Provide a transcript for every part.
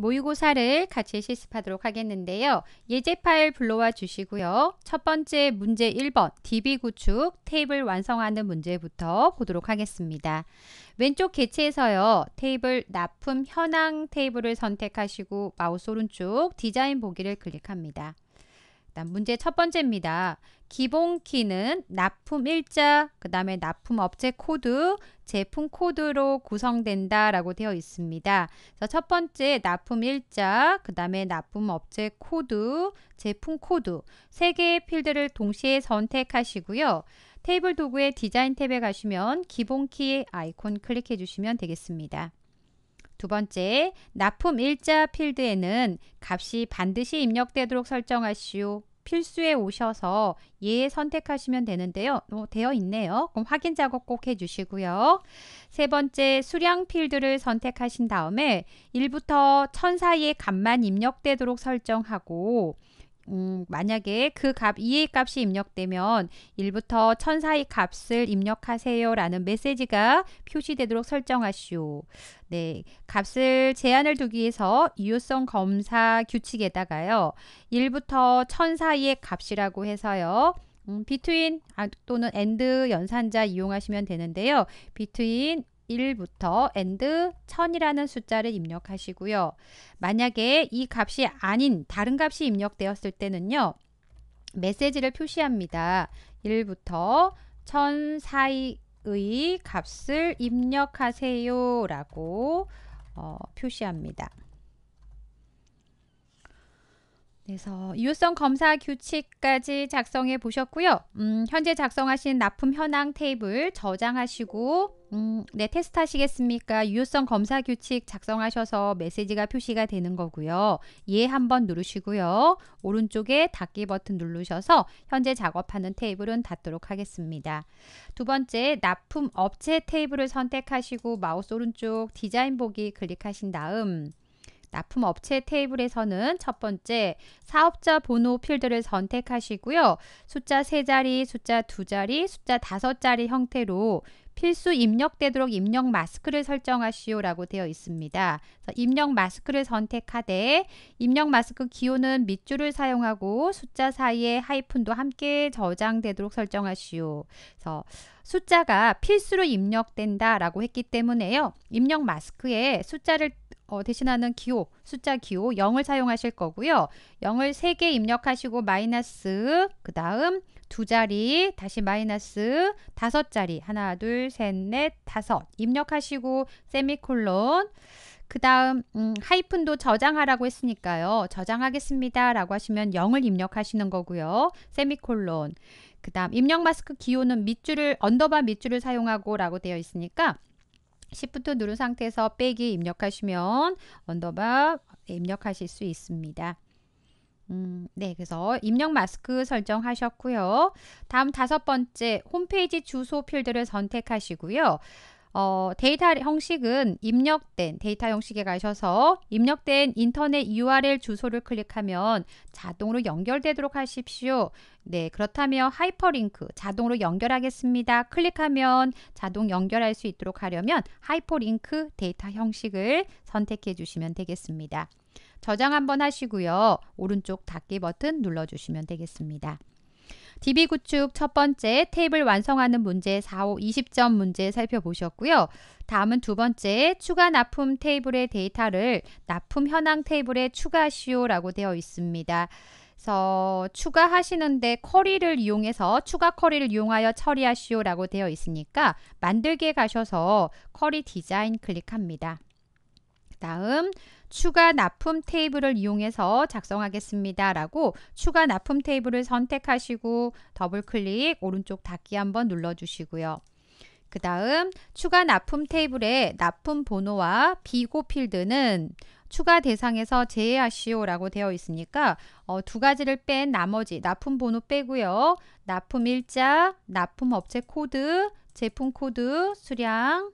모의고사를 같이 실습하도록 하겠는데요. 예제 파일 불러와 주시고요. 첫 번째 문제 1번 DB 구축 테이블 완성하는 문제부터 보도록 하겠습니다. 왼쪽 개체에서요. 테이블 납품 현황 테이블을 선택하시고 마우스 오른쪽 디자인 보기를 클릭합니다. 일단 문제 첫 번째입니다. 기본키는 납품 일자, 그 다음에 납품 업체 코드, 제품 코드로 구성된다 라고 되어 있습니다. 그래서 첫 번째 납품 일자, 그 다음에 납품 업체 코드, 제품 코드 세 개의 필드를 동시에 선택하시고요. 테이블 도구의 디자인 탭에 가시면 기본키 아이콘 클릭해 주시면 되겠습니다. 두 번째, 납품 일자 필드에는 값이 반드시 입력되도록 설정하시오. 필수에 오셔서 예 선택하시면 되는데요. 어, 되어 있네요. 그럼 확인 작업 꼭 해주시고요. 세 번째 수량 필드를 선택하신 다음에 1부터 1000 사이의 값만 입력되도록 설정하고 음, 만약에 그값 2의 값이 입력되면 1부터 1000 사이 값을 입력하세요 라는 메시지가 표시되도록 설정하시오. 네, 값을 제한을 두기 위해서 유효성 검사 규칙에다가요. 1부터 1000의 값이라고 해서요. 음, between 아, 또는 and 연산자 이용하시면 되는데요. between 1부터 and 1000이라는 숫자를 입력하시고요. 만약에 이 값이 아닌 다른 값이 입력되었을 때는요. 메시지를 표시합니다. 1부터 1000 사이의 값을 입력하세요 라고 어, 표시합니다. 그래서 이유성 검사 규칙까지 작성해 보셨고요. 음, 현재 작성하신 납품 현황 테이블 저장하시고 음, 네 테스트 하시겠습니까? 유효성 검사 규칙 작성하셔서 메시지가 표시가 되는 거고요. 예 한번 누르시고요. 오른쪽에 닫기 버튼 누르셔서 현재 작업하는 테이블은 닫도록 하겠습니다. 두 번째 납품 업체 테이블을 선택하시고 마우스 오른쪽 디자인 보기 클릭하신 다음 납품 업체 테이블에서는 첫 번째 사업자 번호 필드를 선택하시고요. 숫자 세자리 숫자 두자리 숫자 다섯 자리 형태로 필수 입력되도록 입력 마스크를 설정하시오라고 되어 있습니다. 입력 마스크를 선택하되 입력 마스크 기호는 밑줄을 사용하고 숫자 사이에 하이픈도 함께 저장되도록 설정하시오. 그래서 숫자가 필수로 입력된다라고 했기 때문에요. 입력 마스크에 숫자를 어, 대신하는 기호, 숫자 기호 0을 사용하실 거고요. 0을 3개 입력하시고 마이너스, 그 다음 두 자리, 다시 마이너스, 다섯 자리, 하나, 둘, 셋, 넷, 다섯 입력하시고 세미콜론, 그 다음 음, 하이픈도 저장하라고 했으니까요. 저장하겠습니다 라고 하시면 0을 입력하시는 거고요. 세미콜론, 그 다음 입력 마스크 기호는 밑줄을, 언더바 밑줄을 사용하고 라고 되어 있으니까 시프트 누른 상태에서 빼기 입력하시면 언더바 입력하실 수 있습니다. 음, 네, 그래서 입력 마스크 설정하셨고요. 다음 다섯 번째 홈페이지 주소 필드를 선택하시고요. 어, 데이터 형식은 입력된 데이터 형식에 가셔서 입력된 인터넷 URL 주소를 클릭하면 자동으로 연결되도록 하십시오. 네, 그렇다면 하이퍼링크 자동으로 연결하겠습니다. 클릭하면 자동 연결할 수 있도록 하려면 하이퍼링크 데이터 형식을 선택해 주시면 되겠습니다. 저장 한번 하시고요. 오른쪽 닫기 버튼 눌러주시면 되겠습니다. DB 구축 첫 번째 테이블 완성하는 문제 4, 5, 20점 문제 살펴보셨고요. 다음은 두 번째 추가 납품 테이블의 데이터를 납품 현황 테이블에 추가하시오라고 되어 있습니다. 그래서 추가하시는데 커리를 이용해서 추가 커리를 이용하여 처리하시오라고 되어 있으니까 만들기 가셔서 커리 디자인 클릭합니다. 다음 추가 납품 테이블을 이용해서 작성하겠습니다. 라고 추가 납품 테이블을 선택하시고 더블클릭 오른쪽 닫기 한번 눌러주시고요. 그 다음 추가 납품 테이블에 납품 번호와 비고 필드는 추가 대상에서 제외하시오 라고 되어 있으니까 어, 두 가지를 뺀 나머지 납품 번호 빼고요. 납품 일자, 납품 업체 코드, 제품 코드, 수량,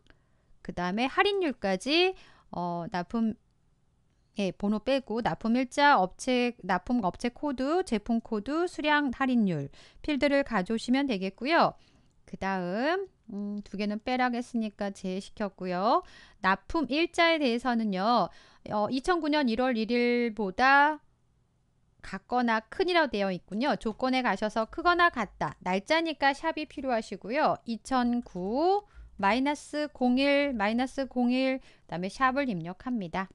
그 다음에 할인율까지 어, 납품 예, 번호 빼고 납품 일자, 업체, 납품 업체 코드, 제품 코드, 수량 할인율 필드를 가져오시면 되겠고요. 그 다음 음, 두 개는 빼라고 했으니까 제시켰고요. 외 납품 일자에 대해서는요. 어, 2009년 1월 1일보다 같거나 큰이라고 되어 있군요. 조건에 가셔서 크거나 같다. 날짜니까 샵이 필요하시고요. 2009 마이너스 01, 마이너스 01, 그 다음에 샵을 입력합니다.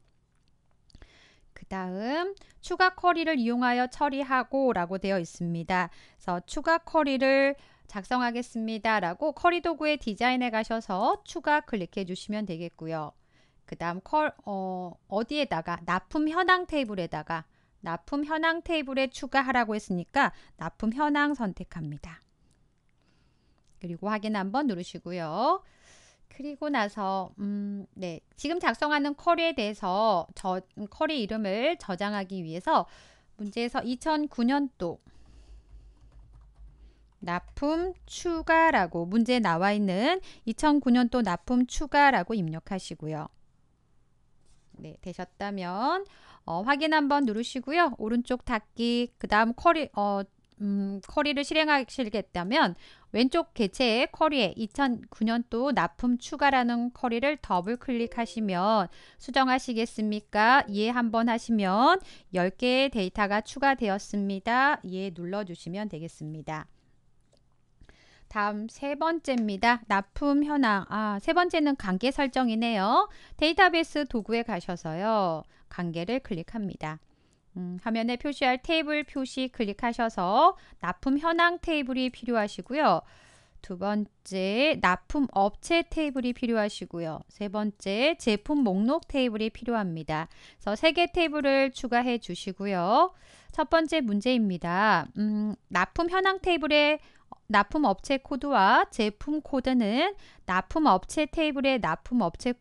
그 다음 추가 커리를 이용하여 처리하고 라고 되어 있습니다. 그래서 추가 커리를 작성하겠습니다. 라고 커리 도구의 디자인에 가셔서 추가 클릭해 주시면 되겠고요. 그 다음 어, 어디에다가 납품 현황 테이블에다가 납품 현황 테이블에 추가하라고 했으니까 납품 현황 선택합니다. 그리고 확인 한번 누르시고요. 그리고 나서 음, 네 지금 작성하는 커리에 대해서 저커리 이름을 저장하기 위해서 문제에서 2009년도 납품 추가라고 문제에 나와 있는 2009년도 납품 추가라고 입력하시고요. 네, 되셨다면 어, 확인 한번 누르시고요. 오른쪽 닫기, 그 다음 커리 어, 음, 커리를 실행하시겠다면 왼쪽 개체의 커리에 2009년도 납품 추가라는 커리를 더블 클릭하시면 수정하시겠습니까? 예 한번 하시면 10개의 데이터가 추가되었습니다. 예 눌러주시면 되겠습니다. 다음 세 번째입니다. 납품 현황. 아, 세 번째는 관계 설정이네요. 데이터베이스 도구에 가셔서요. 관계를 클릭합니다. 음, 화면에 표시할 테이블 표시 클릭하셔서 납품 현황 테이블이 필요하시고요. 두 번째, 납품 업체 테이블이 필요하시고요. 세 번째, 제품 목록 테이블이 필요합니다. 그래서 세 개 테이블을 추가해 주시고요. 첫 번째 문제입니다. 음, 납품 현황 테이블에 납품 업체 코드와 제품 코드는 납품 업체 테이블의 납품 업체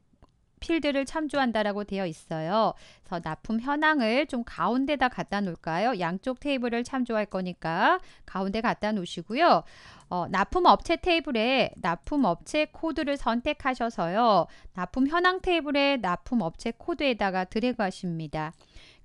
필드를 참조한다라고 되어 있어요. 그래서 납품 현황을 좀 가운데다 갖다 놓을까요? 양쪽 테이블을 참조할 거니까 가운데 갖다 놓으시고요. 어, 납품 업체 테이블에 납품 업체 코드를 선택하셔서요. 납품 현황 테이블에 납품 업체 코드에다가 드래그 하십니다.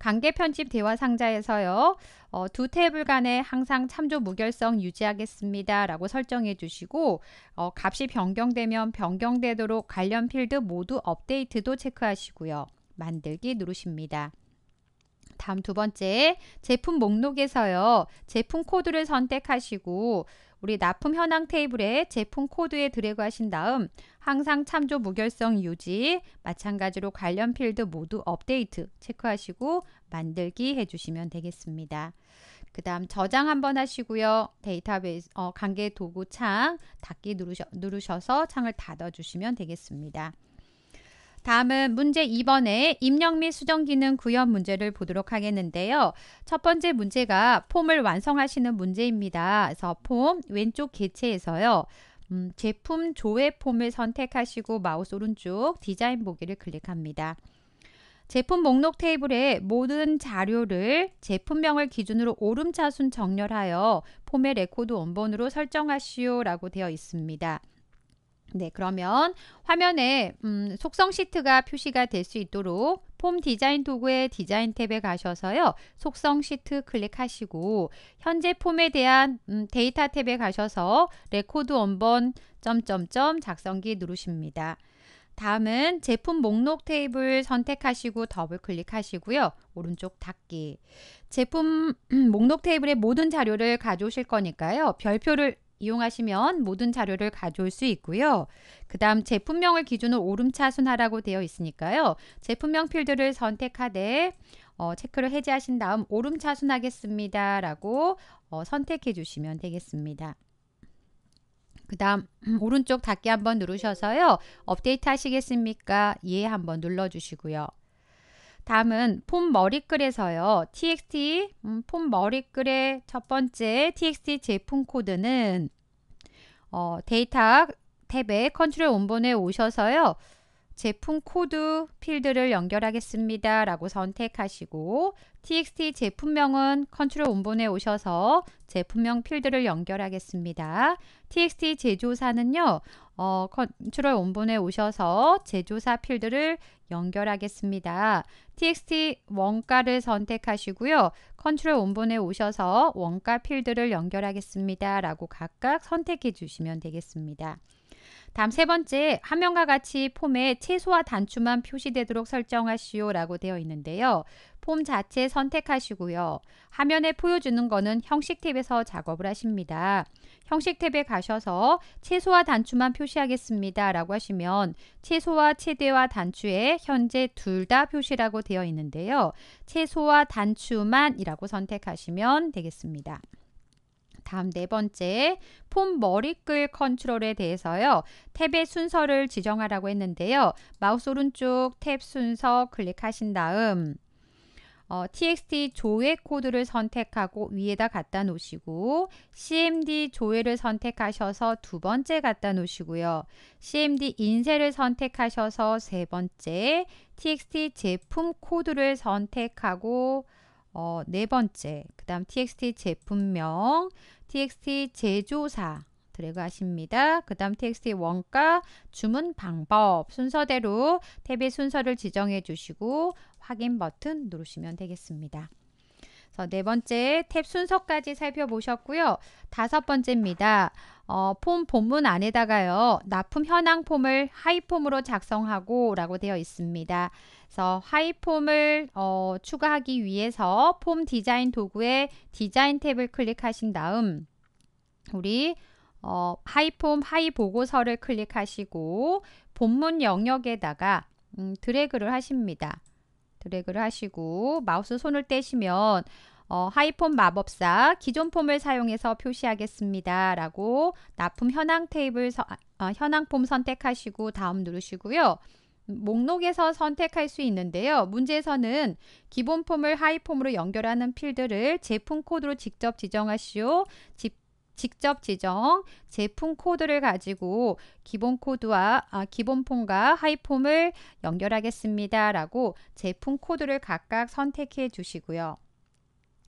관계 편집 대화 상자에서요. 어, 두 테이블 간에 항상 참조 무결성 유지하겠습니다. 라고 설정해 주시고 어, 값이 변경되면 변경되도록 관련 필드 모두 업데이트도 체크하시고요. 만들기 누르십니다. 다음 두 번째 제품 목록에서요. 제품 코드를 선택하시고 우리 납품 현황 테이블에 제품 코드에 드래그하신 다음 항상 참조 무결성 유지, 마찬가지로 관련 필드 모두 업데이트 체크하시고 만들기 해주시면 되겠습니다. 그 다음 저장 한번 하시고요. 데이터베이스 어, 관계 도구 창 닫기 누르셔, 누르셔서 창을 닫아주시면 되겠습니다. 다음은 문제 2번의 입력 및 수정 기능 구현 문제를 보도록 하겠는데요. 첫 번째 문제가 폼을 완성하시는 문제입니다. 그래서 폼 왼쪽 개체에서요. 음, 제품 조회 폼을 선택하시고 마우스 오른쪽 디자인 보기를 클릭합니다. 제품 목록 테이블에 모든 자료를 제품명을 기준으로 오름차순 정렬하여 폼의 레코드 원본으로 설정하시오 라고 되어 있습니다. 네, 그러면 화면에 음, 속성 시트가 표시가 될 수 있도록 폼 디자인 도구의 디자인 탭에 가셔서요. 속성 시트 클릭하시고 현재 폼에 대한 음, 데이터 탭에 가셔서 레코드 원본 점점점 작성기 누르십니다. 다음은 제품 목록 테이블 선택하시고 더블 클릭하시고요. 오른쪽 닫기. 제품 음, 목록 테이블의 모든 자료를 가져오실 거니까요. 별표를 이용하시면 모든 자료를 가져올 수 있고요. 그 다음 제품명을 기준으로 오름차순하라고 되어 있으니까요. 제품명 필드를 선택하되 어, 체크를 해제하신 다음 오름차순하겠습니다. 라고 어, 선택해 주시면 되겠습니다. 그 다음 오른쪽 닫기 한번 누르셔서요. 업데이트 하시겠습니까? 예 한번 눌러주시고요. 다음은 폼 머리글에서요. txt 음, 폼 머리글의 첫 번째 txt 제품 코드는 어, 데이터 탭에 컨트롤 원본에 오셔서요. 제품 코드 필드를 연결하겠습니다. 라고 선택하시고 txt 제품명은 컨트롤 온본에 오셔서 제품명 필드를 연결하겠습니다. txt 제조사는요. 어, 컨트롤 원본에 오셔서 제조사 필드를 연결하겠습니다. txt 원가를 선택하시고요. 컨트롤 원본에 오셔서 원가 필드를 연결하겠습니다. 라고 각각 선택해 주시면 되겠습니다. 다음 세 번째, 화면과 같이 폼에 최소화 단추만 표시되도록 설정하시오 라고 되어 있는데요. 폼 자체 선택하시고요. 화면에 보여주는 거는 형식 탭에서 작업을 하십니다. 형식 탭에 가셔서 최소화 단추만 표시하겠습니다. 라고 하시면 최소화최대화 단추에 현재 둘 다 표시라고 되어 있는데요. 최소화 단추만 이라고 선택하시면 되겠습니다. 다음 네 번째, 폼 머리글 컨트롤에 대해서요. 탭의 순서를 지정하라고 했는데요. 마우스 오른쪽 탭 순서 클릭하신 다음 어, txt 조회 코드를 선택하고 위에다 갖다 놓으시고 cmd 조회를 선택하셔서 두 번째 갖다 놓으시고요. cmd 인쇄를 선택하셔서 세 번째 txt 제품 코드를 선택하고 어, 네 번째, 그 다음 txt 제품명, txt 제조사 들어가십니다. 그 다음 txt 원가, 주문 방법 순서대로 탭의 순서를 지정해 주시고 확인 버튼 누르시면 되겠습니다. 그래서 네 번째 탭 순서까지 살펴보셨고요. 다섯 번째입니다. 어, 폼 본문 안에다가요. 납품 현황 폼을 하이 폼으로 작성하고 라고 되어 있습니다. 그래서 하이 폼을 어, 추가하기 위해서 폼 디자인 도구의 디자인 탭을 클릭하신 다음 우리 어, 하이폼 하이 보고서를 클릭하시고 본문 영역에다가 음, 드래그를 하십니다. 드래그를 하시고 마우스 손을 떼시면 어, 하이폼 마법사 기존 폼을 사용해서 표시하겠습니다. 라고 납품 현황 테이블 서, 아, 어, 현황 폼 선택하시고 다음 누르시고요. 목록에서 선택할 수 있는데요. 문제에서는 기본 폼을 하이폼으로 연결하는 필드를 제품 코드로 직접 지정하시오. 집, 직접 지정, 제품 코드를 가지고 기본 코드와 아, 기본 폼과 하이 폼을 연결하겠습니다. 라고 제품 코드를 각각 선택해 주시고요.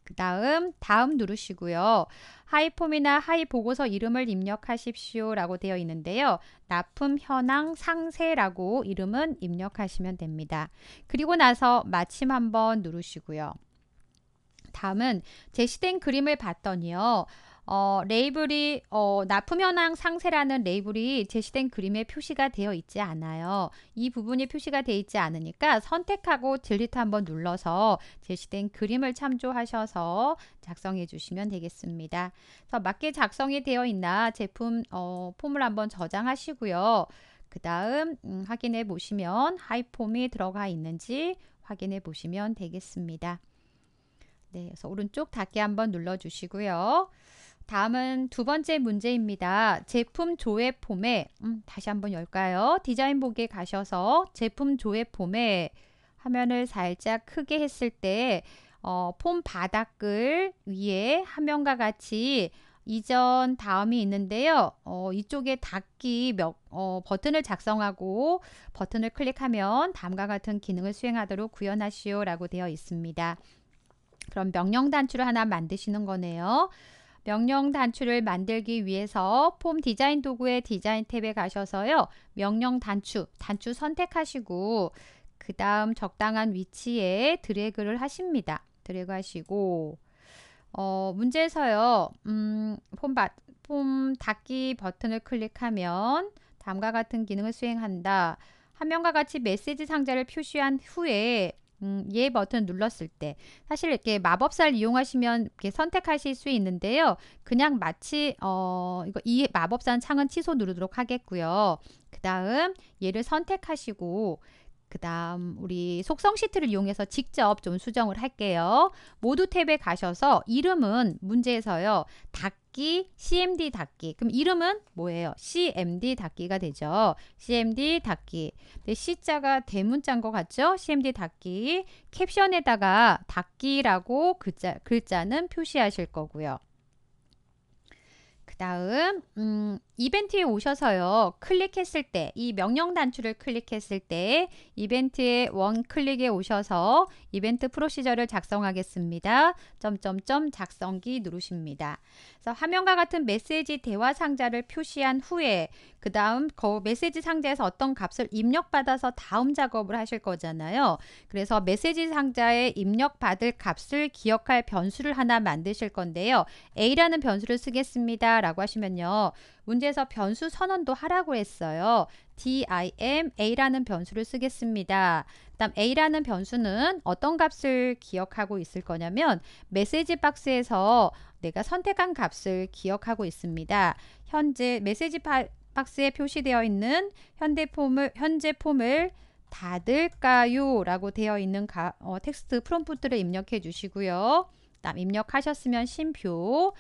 그 다음 다음 누르시고요. 하이폼이나 하이 보고서 이름을 입력하십시오 라고 되어 있는데요. 납품 현황 상세라고 이름은 입력하시면 됩니다. 그리고 나서 마침 한번 누르시고요. 다음은 제시된 그림을 봤더니요. 어, 레이블이 어, 납품 현황 상세라는 레이블이 제시된 그림에 표시가 되어 있지 않아요. 이 부분이 표시가 되어 있지 않으니까 선택하고 딜리트 한번 눌러서 제시된 그림을 참조하셔서 작성해 주시면 되겠습니다. 그래서 맞게 작성이 되어 있나 제품 어, 폼을 한번 저장하시고요. 그 다음 음, 확인해 보시면 하이폼이 들어가 있는지 확인해 보시면 되겠습니다. 네, 그래서 오른쪽 닫기 한번 눌러 주시고요. 다음은 두 번째 문제입니다. 제품 조회 폼에 음, 다시 한번 열까요? 디자인 보기에 가셔서 제품 조회 폼에 화면을 살짝 크게 했을 때 어, 폼 바닥글 위에 화면과 같이 이전 다음이 있는데요. 어, 이쪽에 닫기 몇, 어, 버튼을 작성하고 버튼을 클릭하면 다음과 같은 기능을 수행하도록 구현하시오 라고 되어 있습니다. 그럼 명령 단추를 하나 만드시는 거네요. 명령 단추를 만들기 위해서 폼 디자인 도구의 디자인 탭에 가셔서요. 명령 단추, 단추 선택하시고 그 다음 적당한 위치에 드래그를 하십니다. 드래그 하시고 어, 문제에서요. 음, 폼, 바, 폼 닫기 버튼을 클릭하면 다음과 같은 기능을 수행한다. 화면과 같이 메시지 상자를 표시한 후에 음, 예 버튼 눌렀을 때 사실 이렇게 마법사를 이용하시면 이렇게 선택하실 수 있는데요. 그냥 마치 어 이거 이 마법사는 창은 취소 누르도록 하겠고요. 그 다음 얘를 선택하시고 그 다음 우리 속성 시트를 이용해서 직접 좀 수정을 할게요. 모두 탭에 가셔서 이름은 문제에서요. 닫기, CMD 닫기. 그럼 이름은 뭐예요? CMD 닫기가 되죠. CMD 닫기. 근데 C자가 대문자인 것 같죠? CMD 닫기. 캡션에다가 닫기라고 글자, 글자는 표시하실 거고요. 그 다음 음, 이벤트에 오셔서요. 클릭했을 때, 이 명령 단추를 클릭했을 때 이벤트에 원클릭에 오셔서 이벤트 프로시저를 작성하겠습니다. 점점점 작성기 누르십니다. 그래서 화면과 같은 메시지 대화 상자를 표시한 후에 그 다음 그 메시지 상자에서 어떤 값을 입력받아서 다음 작업을 하실 거잖아요. 그래서 메시지 상자에 입력받을 값을 기억할 변수를 하나 만드실 건데요. A라는 변수를 쓰겠습니다. 라고 하시면요. 문제에서 변수 선언도 하라고 했어요. dim a라는 변수를 쓰겠습니다. 그다음 a라는 변수는 어떤 값을 기억하고 있을 거냐면 메시지 박스에서 내가 선택한 값을 기억하고 있습니다. 현재 메시지 바, 박스에 표시되어 있는 현대 폼을 현재 폼을 닫을까요? 라고 되어 있는 가, 어, 텍스트 프롬프트를 입력해 주시고요. 다음 입력하셨으면 심표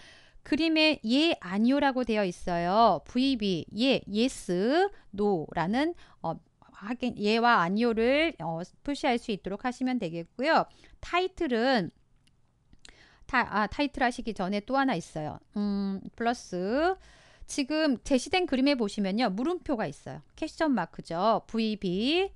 그림에 예, 아니요라고 되어 있어요. VB, 예, yes, no라는 어, 하긴 예와 아니요를 어, 표시할 수 있도록 하시면 되겠고요. 타이틀은 타, 아, 타이틀 하시기 전에 또 하나 있어요. 음, 플러스 지금 제시된 그림에 보시면요. 물음표가 있어요. 캐션 마크죠. VB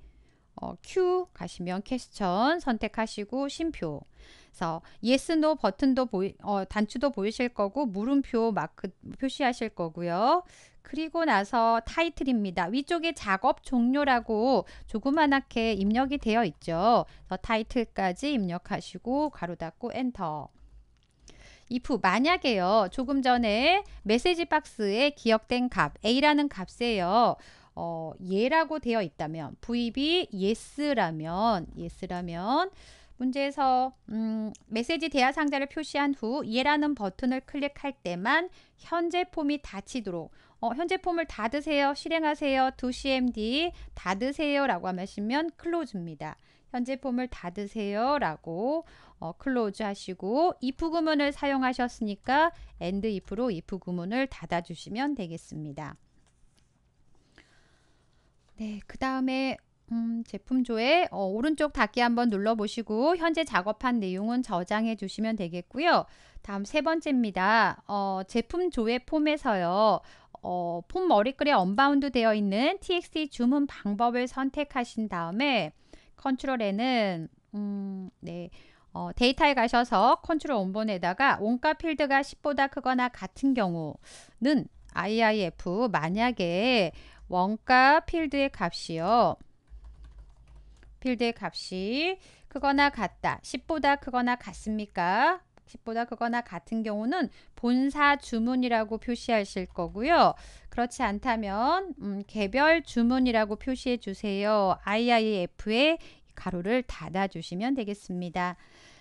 어, Q 가시면 퀘스천 선택하시고 심표 그래서 yes, no 버튼도 보이, 어, 단추도 보이실 거고 물음표 마크 표시하실 거고요. 그리고 나서 타이틀입니다. 위쪽에 작업 종료라고 조그만하게 입력이 되어 있죠. 그래서 타이틀까지 입력하시고 가로 닫고 엔터. if 만약에요. 조금 전에 메시지 박스에 기억된 값 A라는 값이에요. 어, 예라고 되어 있다면 부입이 yes라면 yes라면 문제에서 음, 메시지 대화 상자를 표시한 후 예라는 버튼을 클릭할 때만 현재 폼이 닫히도록 어, 현재 폼을 닫으세요, 실행하세요, 2CMD 닫으세요 라고 하시면 클로즈입니다. 현재 폼을 닫으세요 라고 어, 클로즈 하시고 if 구문을 사용하셨으니까 and if로 if 구문을 닫아주시면 되겠습니다. 네, 그 다음에 음, 제품조에 어, 오른쪽 닫기 한번 눌러보시고 현재 작업한 내용은 저장해 주시면 되겠고요. 다음 세 번째입니다. 어, 제품조회 폼에서요. 어, 폼 머리글에 언바운드 되어 있는 txt 주문 방법을 선택하신 다음에 컨트롤에는 음, 네, 어, 데이터에 가셔서 컨트롤 원본에다가 원가 필드가 10보다 크거나 같은 경우는 IIF 만약에 원가 필드의 값이요. 필드의 값이 크거나 같다. 10보다 크거나 같습니까? 10보다 크거나 같은 경우는 본사 주문이라고 표시하실 거고요. 그렇지 않다면 음, 개별 주문이라고 표시해 주세요. IIF에 가로를 닫아 주시면 되겠습니다.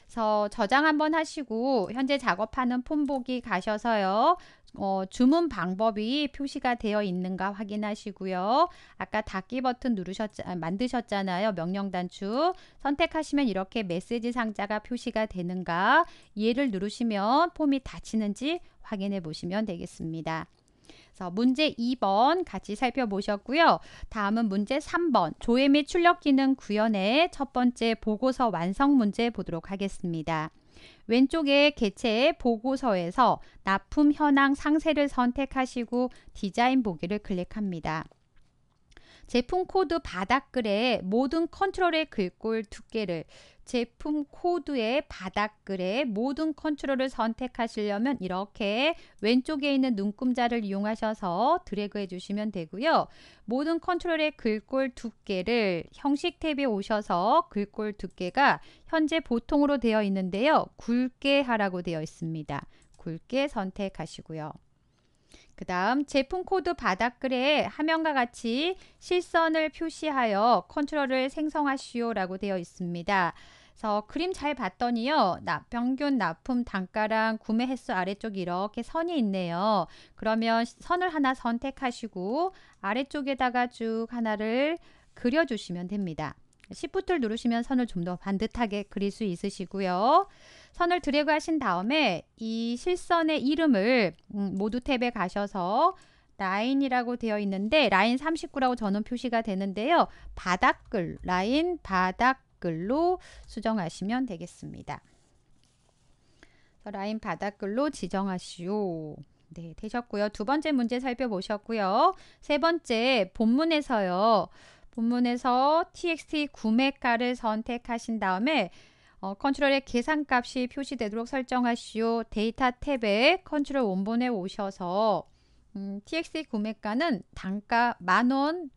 그래서 저장 한번 하시고 현재 작업하는 폰보기 가셔서요. 어, 주문 방법이 표시가 되어 있는가 확인하시고요. 아까 닫기 버튼 누르셨 아, 만드셨잖아요. 명령 단추 선택하시면 이렇게 메시지 상자가 표시가 되는가 얘를 누르시면 폼이 닫히는지 확인해 보시면 되겠습니다. 그래서 문제 2번 같이 살펴보셨고요. 다음은 문제 3번 조회 및 출력 기능 구현의 첫 번째 보고서 완성 문제 보도록 하겠습니다. 왼쪽에 개체의 보고서에서 납품 현황 상세를 선택하시고 디자인 보기를 클릭합니다. 제품 코드 바닥글에 모든 컨트롤의 글꼴 두께를 제품 코드의 바닥글에 모든 컨트롤을 선택하시려면 이렇게 왼쪽에 있는 눈금자를 이용하셔서 드래그 해주시면 되고요. 모든 컨트롤의 글꼴 두께를 형식 탭에 오셔서 글꼴 두께가 현재 보통으로 되어 있는데요. 굵게 하라고 되어 있습니다. 굵게 선택하시고요. 그 다음 제품 코드 바닥글에 화면과 같이 실선을 표시하여 컨트롤을 생성하시오 라고 되어 있습니다. 그래서 그림 잘 봤더니요. 나, 평균 납품 단가랑 구매 횟수 아래쪽 이렇게 선이 있네요. 그러면 선을 하나 선택하시고 아래쪽에다가 쭉 하나를 그려주시면 됩니다. Shift를 누르시면 선을 좀 더 반듯하게 그릴 수 있으시고요. 선을 드래그 하신 다음에 이 실선의 이름을 음, 모두 탭에 가셔서 라인이라고 되어 있는데 라인 39라고 전원 표시가 되는데요. 바닥글 라인 바닥글로 수정하시면 되겠습니다. 라인 바닥글로 지정하시오. 네, 되셨고요. 두 번째 문제 살펴보셨고요. 세 번째 본문에서요. 본문에서 txt 구매가를 선택하신 다음에 어, 컨트롤의 계산값이 표시되도록 설정하시오. 데이터 탭에 컨트롤 원본에 오셔서 음, TXT 구매가는 단가 만원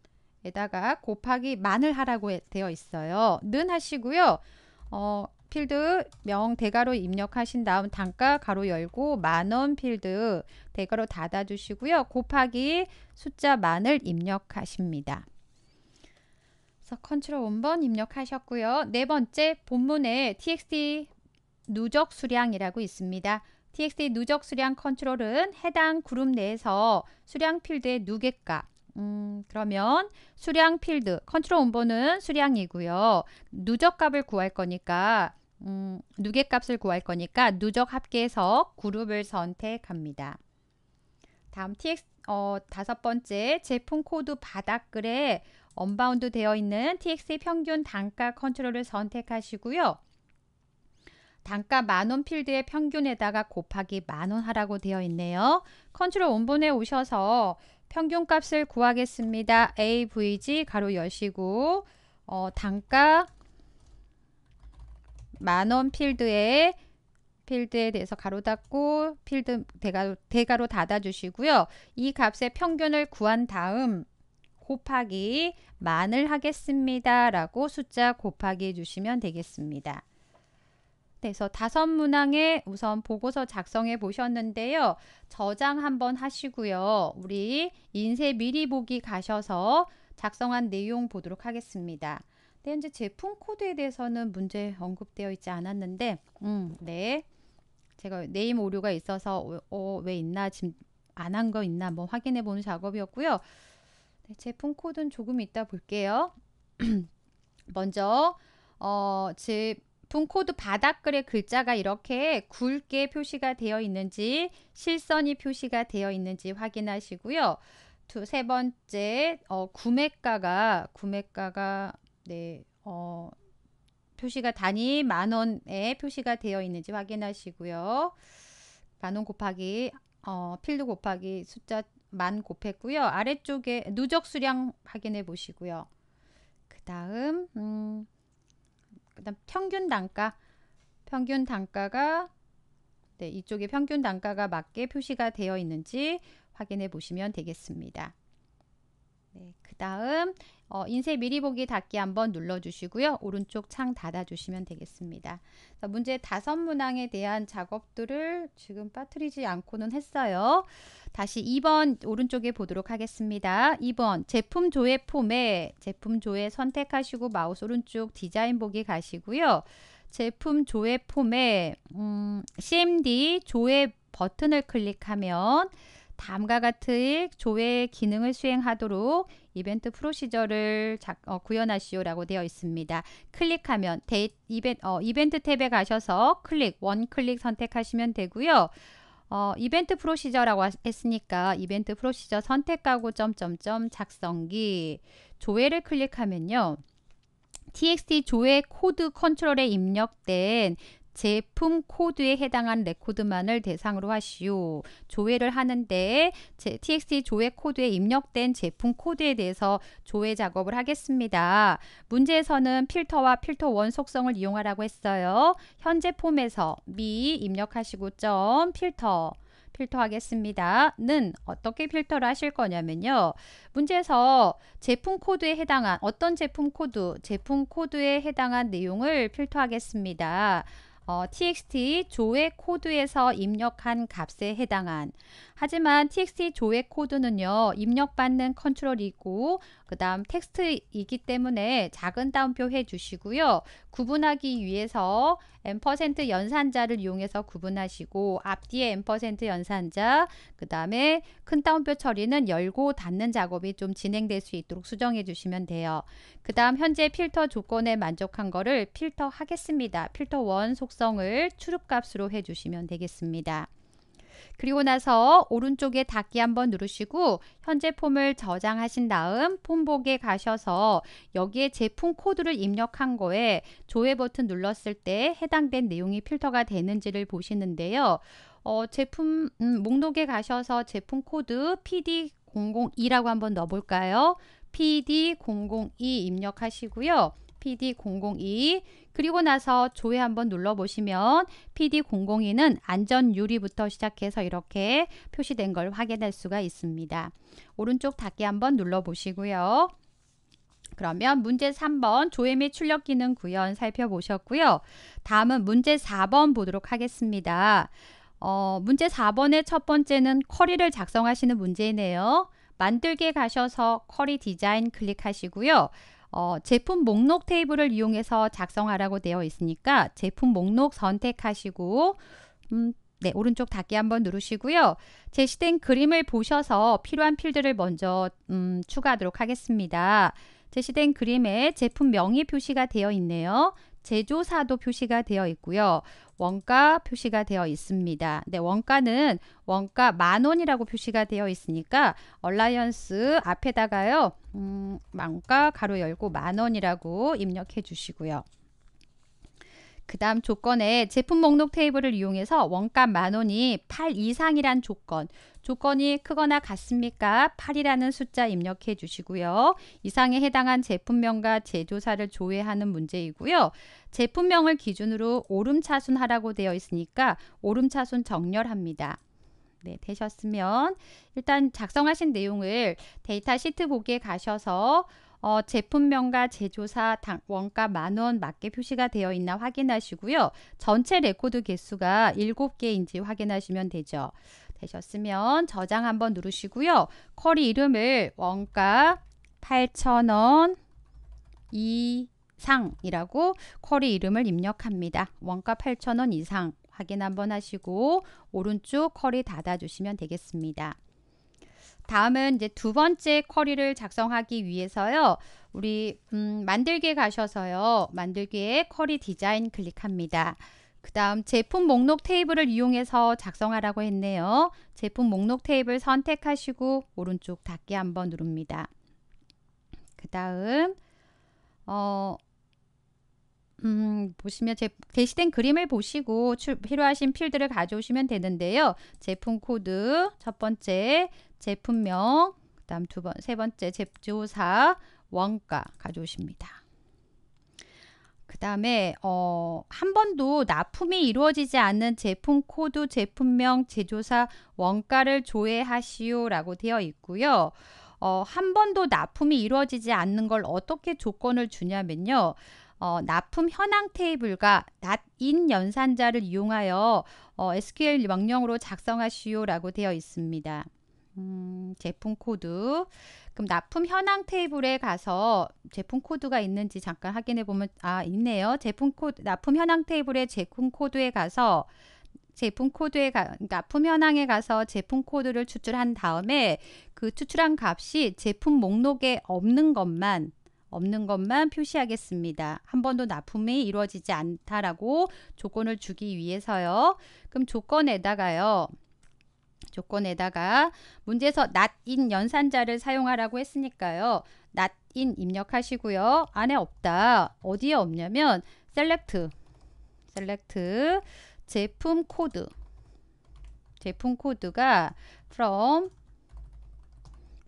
에다가 곱하기 만을 하라고 되어 있어요. 는 하시고요. 어, 필드 명 대가로 입력하신 다음 단가 가로 열고 만원 필드 대가로 닫아주시고요. 곱하기 숫자 만을 입력하십니다. 그래서 컨트롤 원번 입력하셨고요. 네 번째 본문에 txt 누적 수량이라고 있습니다. txt 누적 수량 컨트롤은 해당 그룹 내에서 수량 필드의 누계값 음, 그러면 수량 필드 컨트롤 원본은 수량이고요. 누적값을 구할 거니까 음, 누계값을 구할 거니까 누적 합계에서 그룹을 선택합니다. 다음 txt 어, 다섯 번째 제품 코드 바닥글에 언바운드 되어 있는 TX의 평균 단가 컨트롤을 선택하시고요. 단가 만원 필드의 평균에다가 곱하기 만원 하라고 되어 있네요. 컨트롤 원본에 오셔서 평균값을 구하겠습니다. AVG 가로 여시고 어, 단가 만원 필드에 필드에 대해서 가로 닫고 필드 대가로, 대가로 닫아주시고요. 이 값의 평균을 구한 다음 곱하기 만을 하겠습니다. 라고 숫자 곱하기 해주시면 되겠습니다. 네, 그래서 다섯 문항에 우선 보고서 작성해 보셨는데요. 저장 한번 하시고요. 우리 인쇄 미리 보기 가셔서 작성한 내용 보도록 하겠습니다. 네, 현재 제품 코드에 대해서는 문제 언급되어 있지 않았는데, 음, 네. 제가 네임 오류가 있어서 어, 어, 왜 있나 지금 안 한 거 있나 뭐 확인해 보는 작업이었고요. 제품 코드는 조금 이따 볼게요. 먼저 어, 제품 코드 바닥글의 글자가 이렇게 굵게 표시가 되어 있는지 실선이 표시가 되어 있는지 확인하시고요. 두, 세 번째 어, 구매가가 구매가가 네, 어, 표시가 단위 만 원에 표시가 되어 있는지 확인하시고요. 만원 곱하기 어, 필드 곱하기 숫자 만 곱했고요. 아래쪽에 누적 수량 확인해 보시고요. 그 다음 음, 그다음 평균 단가 평균 단가가 네, 이쪽에 평균 단가가 맞게 표시가 되어 있는지 확인해 보시면 되겠습니다. 네, 그 다음 어, 인쇄 미리 보기 닫기 한번 눌러주시고요. 오른쪽 창 닫아주시면 되겠습니다. 자, 문제 다섯 문항에 대한 작업들을 지금 빠뜨리지 않고는 했어요. 다시 2번 오른쪽에 보도록 하겠습니다. 2번 제품 조회 폼에 제품 조회 선택하시고 마우스 오른쪽 디자인 보기 가시고요. 제품 조회 폼에 음, CMD 조회 버튼을 클릭하면 다음과 같은 조회 기능을 수행하도록 이벤트 프로시저를 작, 어, 구현하시오라고 되어 있습니다. 클릭하면 데이, 이벤 어, 이벤트 탭에 가셔서 클릭, 원클릭 선택하시면 되고요. 어, 이벤트 프로시저라고 했으니까 이벤트 프로시저 선택 가구 점점점 작성기 조회를 클릭하면요. txt 조회 코드 컨트롤에 입력된 제품 코드에 해당한 레코드만을 대상으로 하시오. 조회를 하는데 txt 조회 코드에 입력된 제품 코드에 대해서 조회 작업을 하겠습니다. 문제에서는 필터와 필터 원 속성을 이용하라고 했어요. 현재 폼에서 미 입력하시고 점 필터 필터 하겠습니다. 는 어떻게 필터를 하실 거냐면요. 문제에서 제품 코드에 해당한 어떤 제품 코드, 제품 코드에 해당한 내용을 필터하겠습니다. 어, txt 조의 코드에서 입력한 값에 해당한 하지만 txt 조회 코드는요. 입력받는 컨트롤이고 그 다음 텍스트이기 때문에 작은 따옴표 해주시고요. 구분하기 위해서 n% 연산자를 이용해서 구분하시고 앞뒤에 n% 연산자 그 다음에 큰 따옴표 처리는 열고 닫는 작업이 좀 진행될 수 있도록 수정해 주시면 돼요. 그 다음 현재 필터 조건에 만족한 거를 필터 하겠습니다. 필터 원 속성을 출입값으로 해주시면 되겠습니다. 그리고 나서 오른쪽에 닫기 한번 누르시고 현재 폼을 저장하신 다음 폼복에 가셔서 여기에 제품 코드를 입력한 거에 조회 버튼 눌렀을 때 해당된 내용이 필터가 되는지를 보시는데요. 어, 제품 음, 목록에 가셔서 제품 코드 PD002라고 한번 넣어볼까요? PD002 입력하시고요. PD002 그리고 나서 조회 한번 눌러보시면 PD002는 안전유리부터 시작해서 이렇게 표시된 걸 확인할 수가 있습니다. 오른쪽 닫기 한번 눌러보시고요. 그러면 문제 3번 조회 및 출력 기능 구현 살펴보셨고요. 다음은 문제 4번 보도록 하겠습니다. 어, 문제 4번의 첫 번째는 커리를 작성하시는 문제이네요. 만들게 가셔서 커리 디자인 클릭하시고요. 어, 제품 목록 테이블을 이용해서 작성하라고 되어 있으니까 제품 목록 선택하시고 음, 네, 오른쪽 닫기 한번 누르시고요. 제시된 그림을 보셔서 필요한 필드를 먼저 음, 추가하도록 하겠습니다. 제시된 그림에 제품명이 표시가 되어 있네요. 제조사도 표시가 되어 있고요. 원가 표시가 되어 있습니다. 근 네, 원가는 원가 만 원이라고 표시가 되어 있으니까 얼라이언스 앞에다가요. 음, 원가 가로 열고 만 원이라고 입력해 주시고요. 그 다음 조건에 제품 목록 테이블을 이용해서 원가 만원이 8 이상이란 조건 조건이 크거나 같습니까? 8이라는 숫자 입력해 주시고요. 이상에 해당한 제품명과 제조사를 조회하는 문제이고요. 제품명을 기준으로 오름차순하라고 되어 있으니까 오름차순 정렬합니다. 네, 되셨으면 일단 작성하신 내용을 데이터 시트 보기에 가셔서 어, 제품명과 제조사 당, 원가 만원 맞게 표시가 되어 있나 확인하시고요. 전체 레코드 개수가 7개인지 확인하시면 되죠. 되셨으면 저장 한번 누르시고요. 쿼리 이름을 원가 8,000원 이상이라고 쿼리 이름을 입력합니다. 원가 8,000원 이상 확인 한번 하시고 오른쪽 쿼리 닫아주시면 되겠습니다. 다음은 이제 두 번째 쿼리를 작성하기 위해서요. 우리 음, 만들기에 가셔서요. 만들기에 쿼리 디자인 클릭합니다. 그 다음 제품 목록 테이블을 이용해서 작성하라고 했네요. 제품 목록 테이블 선택하시고 오른쪽 닫기 한번 누릅니다. 그 다음 어, 음, 보시면 제, 게시된 그림을 보시고 출, 필요하신 필드를 가져오시면 되는데요. 제품 코드 첫 번째 제품명 그 다음 두 번, 세 번째 제조사 원가 가져오십니다. 그다음에 어, 한 번도 납품이 이루어지지 않은 제품 코드, 제품명, 제조사, 원가를 조회하시오라고 되어 있고요. 어, 한 번도 납품이 이루어지지 않는 걸 어떻게 조건을 주냐면요. 어, 납품 현황 테이블과 낫인 연산자를 이용하여 어, SQL 명령으로 작성하시오라고 되어 있습니다. 음, 제품 코드. 그럼 납품 현황 테이블에 가서 제품 코드가 있는지 잠깐 확인해 보면 아 있네요. 제품 코드 납품 현황 테이블에 제품 코드에 가서 제품 코드에 가, 납품 현황에 가서 제품 코드를 추출한 다음에 그 추출한 값이 제품 목록에 없는 것만 없는 것만 표시하겠습니다. 한 번도 납품이 이루어지지 않다라고 조건을 주기 위해서요. 그럼 조건에다가요. 조건에다가 문제에서 not 연산자를 사용하라고 했으니까요. not 입력하시고요. 안에 없다. 어디에 없냐면 셀렉트 셀렉트 제품 코드 제품 코드가 from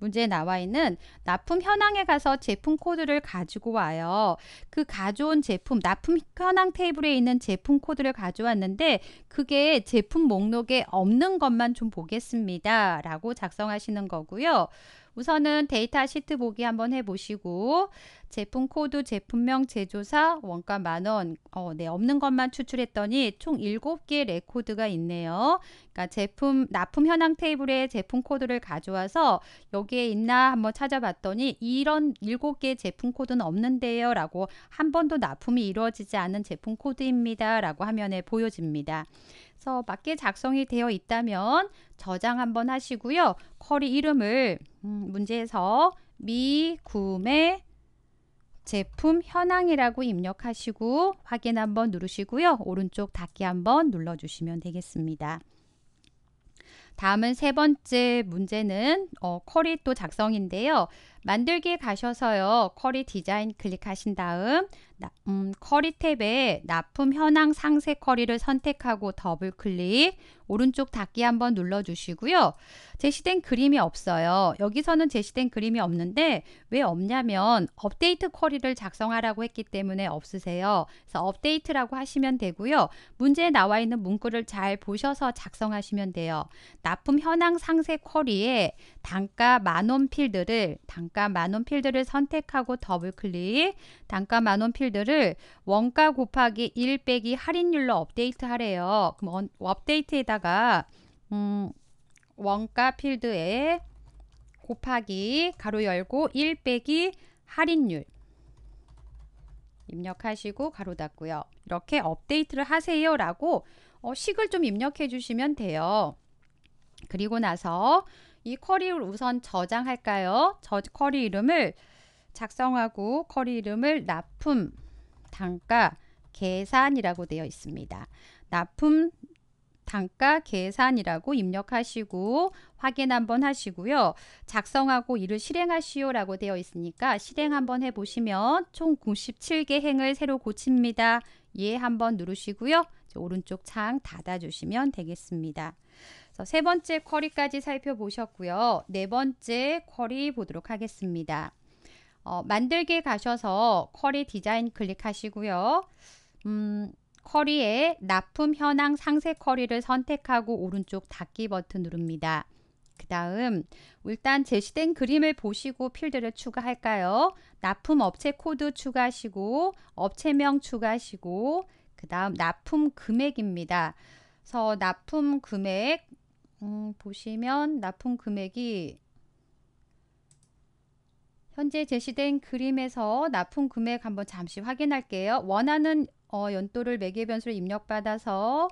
문제에 나와 있는 납품 현황에 가서 제품 코드를 가지고 와요. 그 가져온 제품, 납품 현황 테이블에 있는 제품 코드를 가져왔는데 그게 제품 목록에 없는 것만 좀 보겠습니다. 라고 작성하시는 거고요. 우선은 데이터 시트 보기 한번 해보시고 제품 코드, 제품명, 제조사, 원가 만원 어, 네, 없는 것만 추출했더니 총 7개 레코드가 있네요. 그러니까 제품 납품 현황 테이블에 제품 코드를 가져와서 여기에 있나 한번 찾아봤더니 이런 7개 제품 코드는 없는데요 라고 한 번도 납품이 이루어지지 않은 제품 코드입니다 라고 화면에 보여집니다. 그래서 맞게 작성이 되어 있다면 저장 한번 하시고요. 쿼리 이름을 음, 문제에서 미구매 제품 현황이라고 입력하시고 확인 한번 누르시고요. 오른쪽 닫기 한번 눌러주시면 되겠습니다. 다음은 세 번째 문제는 어, 쿼리 또 작성인데요. 만들기에 가셔서요. 커리 디자인 클릭하신 다음 나, 음, 커리 탭에 납품 현황 상세 커리를 선택하고 더블 클릭 오른쪽 닫기 한번 눌러주시고요. 제시된 그림이 없어요. 여기서는 제시된 그림이 없는데 왜 없냐면 업데이트 커리를 작성하라고 했기 때문에 없으세요. 그래서 업데이트라고 하시면 되고요. 문제에 나와 있는 문구를 잘 보셔서 작성하시면 돼요. 납품 현황 상세 커리에 단가 만원 필드를 단가 단가 만원 필드를 선택하고 더블 클릭 단가 만원 필드를 원가 곱하기 1 빼기 할인율로 업데이트 하래요. 그럼 원, 업데이트에다가 음, 원가 필드에 곱하기 가로 열고 1 빼기 할인율 입력하시고 가로 닫고요. 이렇게 업데이트를 하세요 라고 어, 식을 좀 입력해 주시면 돼요. 그리고 나서 이 쿼리를 우선 저장할까요? 저 쿼리 이름을 작성하고 쿼리 이름을 납품 단가 계산이라고 되어 있습니다. 납품 단가 계산이라고 입력하시고 확인 한번 하시고요. 작성하고 이를 실행하시오 라고 되어 있으니까 실행 한번 해보시면 총 97개 행을 새로 고칩니다. 예 한번 누르시고요. 오른쪽 창 닫아주시면 되겠습니다. 세 번째 쿼리까지 살펴보셨고요. 네 번째 쿼리 보도록 하겠습니다. 어, 만들기에 가셔서 쿼리 디자인 클릭하시고요. 음, 쿼리에 납품 현황 상세 쿼리를 선택하고 오른쪽 닫기 버튼 누릅니다. 그 다음 일단 제시된 그림을 보시고 필드를 추가할까요? 납품 업체 코드 추가하시고 업체명 추가하시고 그 다음 납품 금액입니다. 그래서 납품 금액 음, 보시면 납품 금액이 현재 제시된 그림에서 납품 금액 한번 잠시 확인할게요. 원하는 어, 연도를 매개 변수를 입력받아서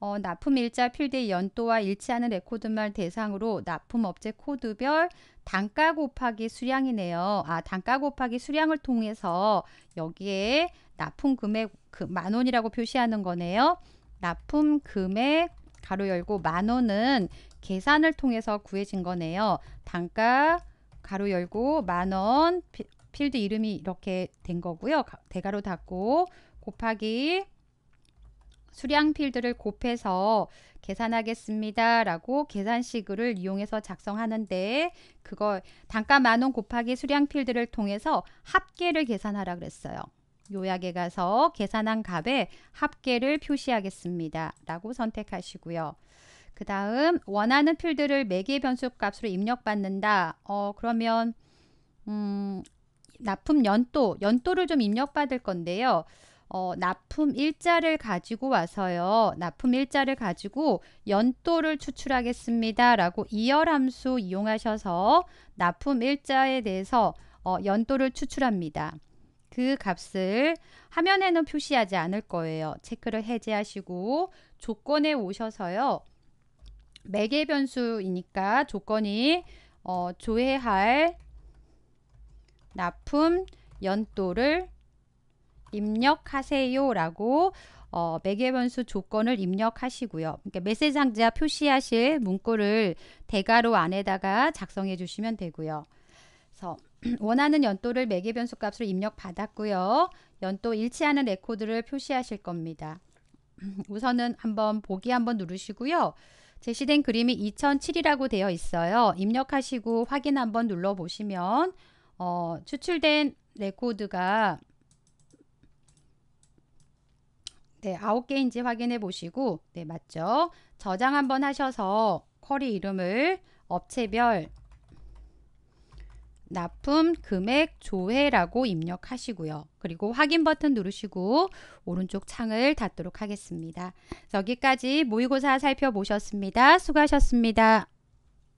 어, 납품 일자 필드의 연도와 일치하는 레코드말 대상으로 납품 업체 코드별 단가 곱하기 수량이네요. 아, 단가 곱하기 수량을 통해서 여기에 납품 금액 그, 만 원이라고 표시하는 거네요. 납품 금액 가로 열고 만 원은 계산을 통해서 구해진 거네요. 단가 가로 열고 만원 필드 이름이 이렇게 된 거고요. 대가로 닫고 곱하기 수량 필드를 곱해서 계산하겠습니다. 라고 계산식을 이용해서 작성하는데 그걸 단가 만 원 곱하기 수량 필드를 통해서 합계를 계산하라 그랬어요. 요약에 가서 계산한 값에 합계를 표시하겠습니다. 라고 선택하시고요. 그 다음 원하는 필드를 매개 변수 값으로 입력받는다. 어 그러면 음, 납품 연도, 연도를 좀 입력받을 건데요. 어, 납품 일자를 가지고 와서요. 납품 일자를 가지고 연도를 추출하겠습니다. 라고 이열 함수 이용하셔서 납품 일자에 대해서 어, 연도를 추출합니다. 그 값을 화면에는 표시하지 않을 거예요. 체크를 해제하시고 조건에 오셔서요. 매개 변수이니까 조건이 어, 조회할 납품 연도를 입력하세요 라고 어, 매개 변수 조건을 입력하시고요. 그러니까 메시지 상자 표시하실 문구를 대괄호 안에다가 작성해 주시면 되고요. 그래서 원하는 연도를 매개 변수 값으로 입력받았고요. 연도 일치하는 레코드를 표시하실 겁니다. 우선은 한번 보기 한번 누르시고요. 제시된 그림이 2007이라고 되어 있어요. 입력하시고 확인 한번 눌러보시면 어, 추출된 레코드가 네, 9개인지 확인해 보시고 네, 맞죠? 저장 한번 하셔서 쿼리 이름을 업체별 납품 금액 조회라고 입력하시고요. 그리고 확인 버튼 누르시고 오른쪽 창을 닫도록 하겠습니다. 여기까지 모의고사 살펴보셨습니다. 수고하셨습니다.